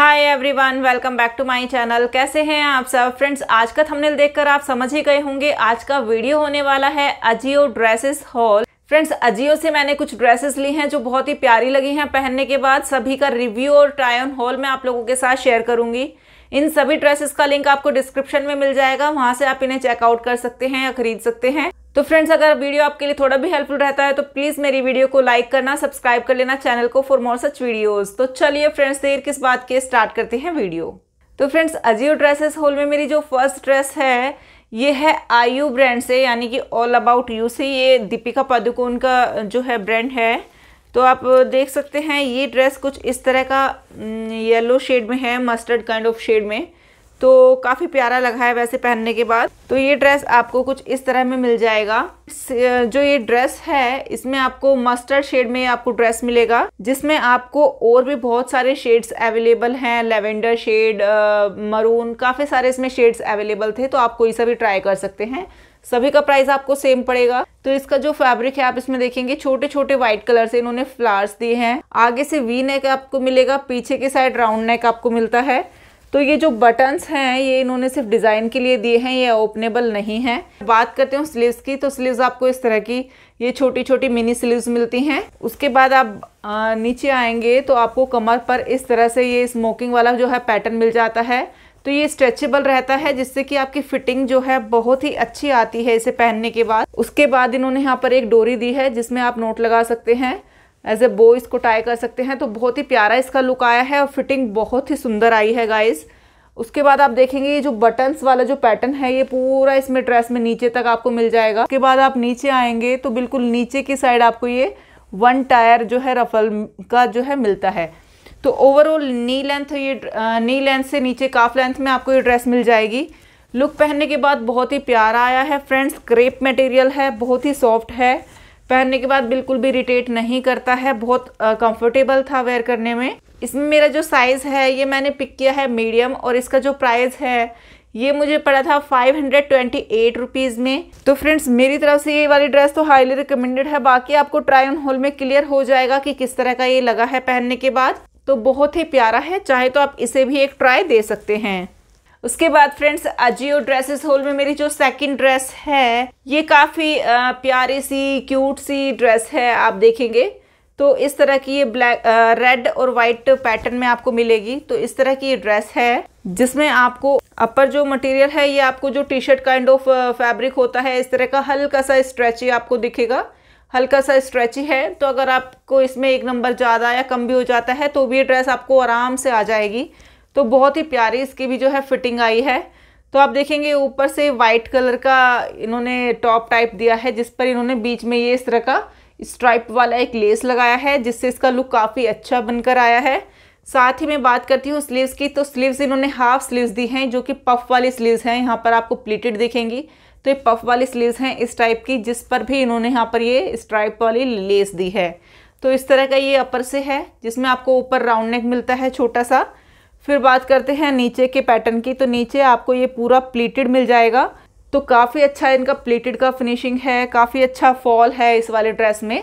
hi everyone welcome back to my channel कैसे हैं आप सब फ्रेंड्स आज का थंबनेल देखकर आप समझ ही गए होंगे आज का वीडियो होने वाला है Ajio dresses haul friends Ajio से मैंने कुछ ड्रेसेस ली हैं जो बहुत ही प्यारी लगी हैं पहनने के बाद सभी का रिव्यू और ट्राई ऑन हॉल मैं आप लोगों के साथ शेयर करूंगी इन सभी ड्रेसेस का लिंक आपको डिस्क्रिप्शन में मिल जाएगा वहां से आप इन्हें चेकआउट कर सकते हैं या खरीद सकते हैं तो फ्रेंड्स अगर वीडियो आपके लिए थोड़ा भी हेल्पफुल रहता है तो प्लीज़ मेरी वीडियो को लाइक करना सब्सक्राइब कर लेना चैनल को फॉर मोर सच वीडियोस तो चलिए फ्रेंड्स देर किस बात के स्टार्ट करते हैं वीडियो तो फ्रेंड्स अजियो ड्रेसेस होल में मेरी जो फर्स्ट ड्रेस है ये है आयु ब्रांड से यानी कि ऑल अबाउट यू से ये दीपिका पादुकोण का जो है ब्रांड है तो आप देख सकते हैं ये ड्रेस कुछ इस तरह का येलो शेड में है मस्टर्ड काइंड ऑफ शेड में तो काफ़ी प्यारा लगा है वैसे पहनने के बाद तो ये ड्रेस आपको कुछ इस तरह में मिल जाएगा जो ये ड्रेस है इसमें आपको मस्टर्ड शेड में आपको ड्रेस मिलेगा जिसमें आपको और भी बहुत सारे शेड्स अवेलेबल हैं लेवेंडर शेड मरून काफ़ी सारे इसमें शेड्स अवेलेबल थे तो आप कोई सा भी ट्राई कर सकते हैं सभी का प्राइस आपको सेम पड़ेगा तो इसका जो फैब्रिक है आप इसमें देखेंगे छोटे छोटे व्हाइट कलर से इन्होंने फ्लावर्स दिए हैं आगे से वी नेक आपको मिलेगा पीछे के साइड राउंड नेक आपको मिलता है तो ये जो बटन्स हैं ये इन्होंने सिर्फ डिज़ाइन के लिए दिए हैं ये ओपनेबल नहीं है बात करते हैं स्लीव्स की तो स्लीव्स आपको इस तरह की ये छोटी छोटी मिनी स्लीव्स मिलती हैं उसके बाद आप आ, नीचे आएंगे तो आपको कमर पर इस तरह से ये स्मोकिंग वाला जो है पैटर्न मिल जाता है तो ये स्ट्रेचेबल रहता है जिससे कि आपकी फिटिंग जो है बहुत ही अच्छी आती है इसे पहनने के बाद उसके बाद इन्होंने यहाँ पर एक डोरी दी है जिसमें आप नोट लगा सकते हैं एज ए बो इसको टाई कर सकते हैं तो बहुत ही प्यारा इसका लुक आया है और फिटिंग बहुत ही सुंदर आई है गाइज़ उसके बाद आप देखेंगे ये जो बटन्स वाला जो पैटर्न है ये पूरा इसमें ड्रेस में नीचे तक आपको मिल जाएगा उसके बाद आप नीचे आएंगे तो बिल्कुल नीचे की साइड आपको ये वन टायर जो है रफल का जो है मिलता है तो ओवरऑल नी लेंथ ये नी लेंथ से नीचे काफ लेंथ में आपको ये ड्रेस मिल जाएगी लुक पहनने के बाद बहुत ही प्यारा आया है फ्रेंड्स क्रेप मटेरियल है बहुत ही सॉफ्ट है पहनने के बाद बिल्कुल भी रिटेट नहीं करता है बहुत कंफर्टेबल था वेयर करने में इसमें मेरा जो साइज़ है ये मैंने पिक किया है मीडियम और इसका जो प्राइस है ये मुझे पड़ा था five hundred twenty eight rupees में तो फ्रेंड्स मेरी तरफ से ये वाली ड्रेस तो हाईली रिकमेंडेड है बाकी आपको ट्राई ऑन होल में क्लियर हो जाएगा कि किस तरह का ये लगा है पहनने के बाद तो बहुत ही प्यारा है चाहे तो आप इसे भी एक ट्राई दे सकते हैं उसके बाद फ्रेंड्स अजियो ड्रेसेस होल में मेरी जो सेकंड ड्रेस है ये काफ़ी प्यारी सी क्यूट सी ड्रेस है आप देखेंगे तो इस तरह की ये ब्लैक रेड और वाइट पैटर्न में आपको मिलेगी तो इस तरह की ये ड्रेस है जिसमें आपको अपर जो मटेरियल है ये आपको जो T shirt kind of fabric होता है इस तरह का हल्का सा स्ट्रेची आपको दिखेगा हल्का सा स्ट्रेची है तो अगर आपको इसमें एक नंबर ज़्यादा या कम भी हो जाता है तो भी ये ड्रेस आपको आराम से आ जाएगी तो बहुत ही प्यारी इसकी भी जो है फिटिंग आई है तो आप देखेंगे ऊपर से वाइट कलर का इन्होंने टॉप टाइप दिया है जिस पर इन्होंने बीच में ये इस तरह का स्ट्राइप वाला एक लेस लगाया है जिससे इसका लुक काफ़ी अच्छा बनकर आया है साथ ही मैं बात करती हूँ स्लीव्स की तो स्लीव्स इन्होंने हाफ स्लीव्स दी हैं जो कि पफ वाली स्लीव्स हैं यहाँ पर आपको प्लीटेड दिखेंगी तो ये पफ वाली स्लीव्स हैं इस टाइप की जिस पर भी इन्होंने यहाँ पर ये स्ट्राइप वाली लेस दी है तो इस तरह का ये अपर से है जिसमें आपको ऊपर राउंड नेक मिलता है छोटा सा फिर बात करते हैं नीचे के पैटर्न की तो नीचे आपको ये पूरा प्लीटेड मिल जाएगा तो काफ़ी अच्छा इनका प्लीटेड का फिनिशिंग है काफ़ी अच्छा फॉल है इस वाले ड्रेस में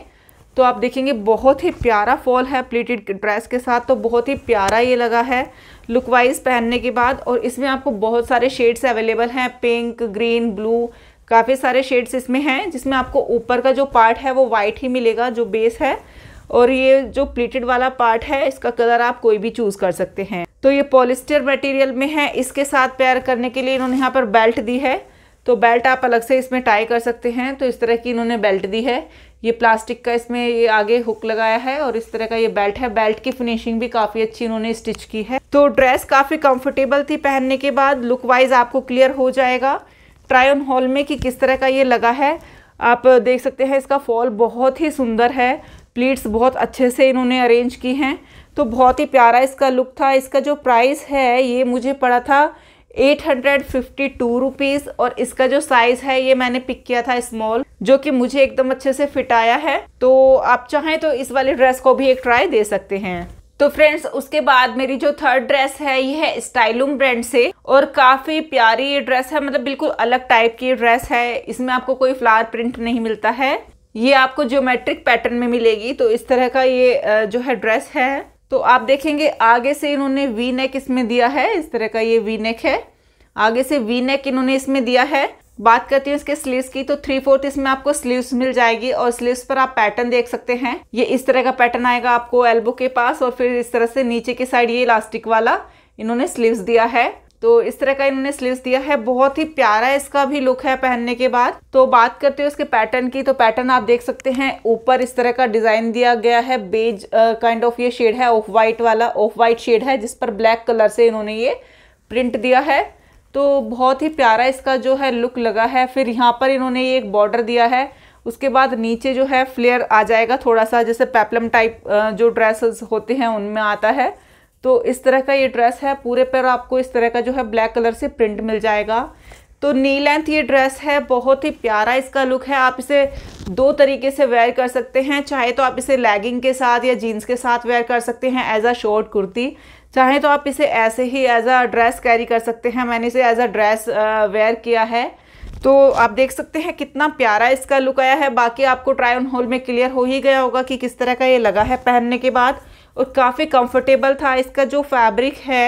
तो आप देखेंगे बहुत ही प्यारा फॉल है प्लीटेड ड्रेस के साथ तो बहुत ही प्यारा ये लगा है लुक वाइज पहनने के बाद और इसमें आपको बहुत सारे शेड्स अवेलेबल हैं पिंक ग्रीन ब्लू काफ़ी सारे शेड्स इसमें हैं जिसमें आपको ऊपर का जो पार्ट है वो वाइट ही मिलेगा जो बेस है और ये जो प्लीटेड वाला पार्ट है इसका कलर आप कोई भी चूज़ कर सकते हैं तो ये पॉलिस्टर मटेरियल में है इसके साथ पैर करने के लिए इन्होंने यहाँ पर बेल्ट दी है तो बेल्ट आप अलग से इसमें टाई कर सकते हैं तो इस तरह की इन्होंने बेल्ट दी है ये प्लास्टिक का इसमें ये आगे हुक लगाया है और इस तरह का ये बेल्ट है बेल्ट की फिनिशिंग भी काफ़ी अच्छी इन्होंने स्टिच की है तो ड्रेस काफ़ी कंफर्टेबल थी पहनने के बाद लुक वाइज आपको क्लियर हो जाएगा ट्राई ऑन हॉल में कि किस तरह का ये लगा है आप देख सकते हैं इसका फॉल बहुत ही सुंदर है प्लीट्स बहुत अच्छे से इन्होंने अरेंज की हैं तो बहुत ही प्यारा इसका लुक था इसका जो प्राइस है ये मुझे पड़ा था eight hundred fifty two rupees और इसका जो साइज़ है ये मैंने पिक किया था स्मॉल जो कि मुझे एकदम अच्छे से फिट आया है तो आप चाहें तो इस वाले ड्रेस को भी एक ट्राई दे सकते हैं तो फ्रेंड्स उसके बाद मेरी जो थर्ड ड्रेस है ये है स्टाइलूम ब्रांड से और काफ़ी प्यारी ये ड्रेस है मतलब बिल्कुल अलग टाइप की ड्रेस है इसमें आपको कोई फ्लावर प्रिंट नहीं मिलता है ये आपको ज्योमेट्रिक पैटर्न में मिलेगी तो इस तरह का ये जो है ड्रेस है तो आप देखेंगे आगे से इन्होंने वी नेक इसमें दिया है इस तरह का ये वी नेक है आगे से वी नेक इन्होंने इसमें दिया है बात करती हूँ इसके स्लीव्स की तो थ्री फोर्थ इसमें आपको स्लीव्स मिल जाएगी और स्लीव्स पर आप पैटर्न देख सकते हैं ये इस तरह का पैटर्न आएगा आपको एल्बो के पास और फिर इस तरह से नीचे की साइड ये इलास्टिक वाला इन्होंने स्लीव्स दिया है तो इस तरह का इन्होंने स्लीव्स दिया है बहुत ही प्यारा इसका भी लुक है पहनने के बाद तो बात करते हैं उसके पैटर्न की तो पैटर्न आप देख सकते हैं ऊपर इस तरह का डिजाइन दिया गया है बेज काइंड ऑफ ये शेड है ऑफ वाइट वाला ऑफ वाइट शेड है जिस पर ब्लैक कलर से इन्होंने ये प्रिंट दिया है तो बहुत ही प्यारा इसका जो है लुक लगा है फिर यहाँ पर इन्होंने ये एक बॉर्डर दिया है उसके बाद नीचे जो है फ्लेयर आ जाएगा थोड़ा सा जैसे पैपलम टाइप जो ड्रेसेस होते हैं उनमें आता है तो इस तरह का ये ड्रेस है पूरे पर आपको इस तरह का जो है ब्लैक कलर से प्रिंट मिल जाएगा तो नी लेंथ ये ड्रेस है बहुत ही प्यारा इसका लुक है आप इसे दो तरीके से वेयर कर सकते हैं चाहे तो आप इसे लेगिंग के साथ या जीन्स के साथ वेयर कर सकते हैं एज अ शॉर्ट कुर्ती चाहे तो आप इसे ऐसे ही एज अ ड्रेस कैरी कर सकते हैं मैंने इसे एज अ ड्रेस वेयर किया है तो आप देख सकते हैं कितना प्यारा इसका लुक आया है बाकी आपको ट्राई ऑन होल में क्लियर हो ही गया होगा कि किस तरह का ये लगा है पहनने के बाद और काफ़ी कंफर्टेबल था इसका जो फैब्रिक है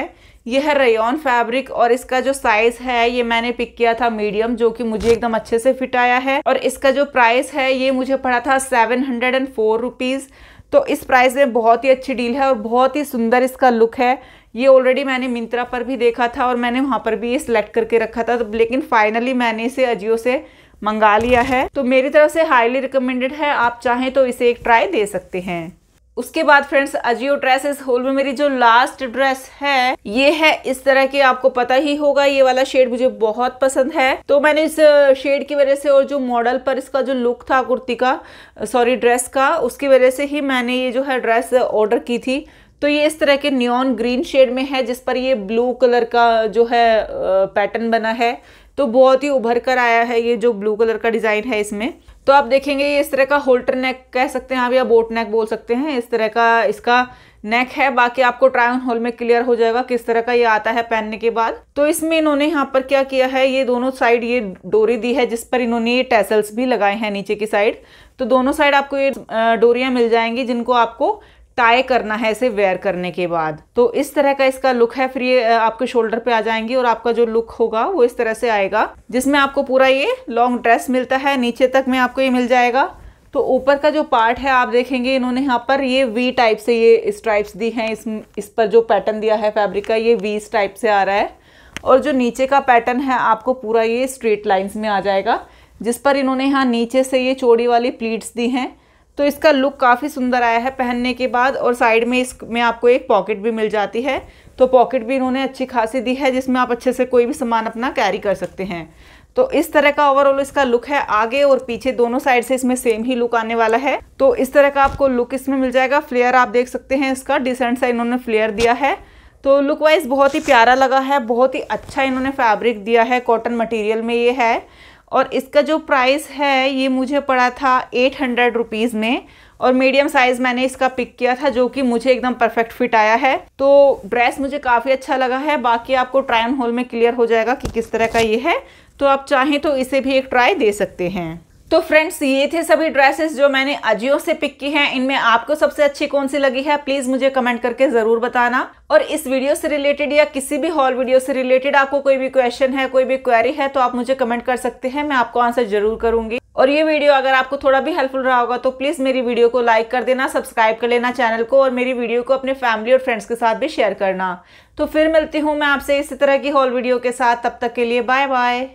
यह है रेयन फैब्रिक और इसका जो साइज है ये मैंने पिक किया था मीडियम जो कि मुझे एकदम अच्छे से फिट आया है और इसका जो प्राइस है ये मुझे पड़ा था seven hundred and four rupees तो इस प्राइस में बहुत ही अच्छी डील है और बहुत ही सुंदर इसका लुक है ये ऑलरेडी मैंने मिंत्रा पर भी देखा था और मैंने वहाँ पर भी ये सिलेक्ट करके रखा था तो लेकिन फाइनली मैंने इसे अजियो से मंगा लिया है तो मेरी तरफ से हाईली रिकमेंडेड है आप चाहें तो इसे एक ट्राई दे सकते हैं उसके बाद फ्रेंड्स अजियो ड्रेसेस होल में मेरी जो लास्ट ड्रेस है ये है इस तरह के आपको पता ही होगा ये वाला शेड मुझे बहुत पसंद है तो मैंने इस शेड की वजह से और जो मॉडल पर इसका जो लुक था कुर्ती का सॉरी ड्रेस का उसकी वजह से ही मैंने ये जो है ड्रेस ऑर्डर की थी तो ये इस तरह के न्योन ग्रीन शेड में है जिस पर ये ब्लू कलर का जो है पैटर्न बना है तो बहुत ही उभर कर आया है ये जो ब्लू कलर का डिज़ाइन है इसमें तो आप देखेंगे ये इस तरह का होल्टर नेक कह सकते हैं आप या बोट नेक बोल सकते हैं इस तरह का इसका नेक है बाकी आपको ट्रायन होल में क्लियर हो जाएगा किस तरह का ये आता है पहनने के बाद तो इसमें इन्होंने यहाँ पर क्या किया है ये दोनों साइड ये डोरी दी है जिस पर इन्होंने ये टेसल्स भी लगाए हैं नीचे की साइड तो दोनों साइड आपको ये डोरियां मिल जाएंगी जिनको आपको टाई करना है इसे वेयर करने के बाद तो इस तरह का इसका लुक है फिर ये आपके शोल्डर पे आ जाएंगे और आपका जो लुक होगा वो इस तरह से आएगा जिसमें आपको पूरा ये लॉन्ग ड्रेस मिलता है नीचे तक में आपको ये मिल जाएगा तो ऊपर का जो पार्ट है आप देखेंगे इन्होंने यहाँ पर ये वी टाइप से ये स्ट्राइप्स दी हैं इस इस पर जो पैटर्न दिया है फैब्रिक का ये वी टाइप से आ रहा है और जो नीचे का पैटर्न है आपको पूरा ये स्ट्रेट लाइंस में आ जाएगा जिस पर इन्होंने यहाँ नीचे से ये चौड़ी वाली प्लीट्स दी हैं तो इसका लुक काफ़ी सुंदर आया है पहनने के बाद और साइड में इसमें आपको एक पॉकेट भी मिल जाती है तो पॉकेट भी इन्होंने अच्छी खासी दी है जिसमें आप अच्छे से कोई भी सामान अपना कैरी कर सकते हैं तो इस तरह का ओवरऑल इसका लुक है आगे और पीछे दोनों साइड से इसमें सेम ही लुक आने वाला है तो इस तरह का आपको लुक इसमें मिल जाएगा फ्लेयर आप देख सकते हैं इसका डिसेंट सा इन्होंने फ्लेयर दिया है तो लुक वाइज बहुत ही प्यारा लगा है बहुत ही अच्छा इन्होंने फैब्रिक दिया है कॉटन मटेरियल में ये है और इसका जो प्राइस है ये मुझे पड़ा था एट हंड्रेड रुपीज़ में और मीडियम साइज़ मैंने इसका पिक किया था जो कि मुझे एकदम परफेक्ट फिट आया है तो ड्रेस मुझे काफ़ी अच्छा लगा है बाकी आपको ट्राइन हॉल होल में क्लियर हो जाएगा कि किस तरह का ये है तो आप चाहें तो इसे भी एक ट्राई दे सकते हैं तो फ्रेंड्स ये थे सभी ड्रेसेस जो मैंने अजियो से पिक की हैं इनमें आपको सबसे अच्छी कौन सी लगी है प्लीज मुझे कमेंट करके जरूर बताना और इस वीडियो से रिलेटेड या किसी भी हॉल वीडियो से रिलेटेड आपको कोई भी क्वेश्चन है कोई भी क्वेरी है तो आप मुझे कमेंट कर सकते हैं मैं आपको आंसर जरूर करूंगी और ये वीडियो अगर आपको थोड़ा भी हेल्पफुल रहा होगा तो प्लीज मेरी वीडियो को लाइक कर देना सब्सक्राइब कर लेना चैनल को और मेरी वीडियो को अपने फैमिली और फ्रेंड्स के साथ भी शेयर करना तो फिर मिलती हूँ मैं आपसे इसी तरह की हॉल वीडियो के साथ तब तक के लिए बाय बाय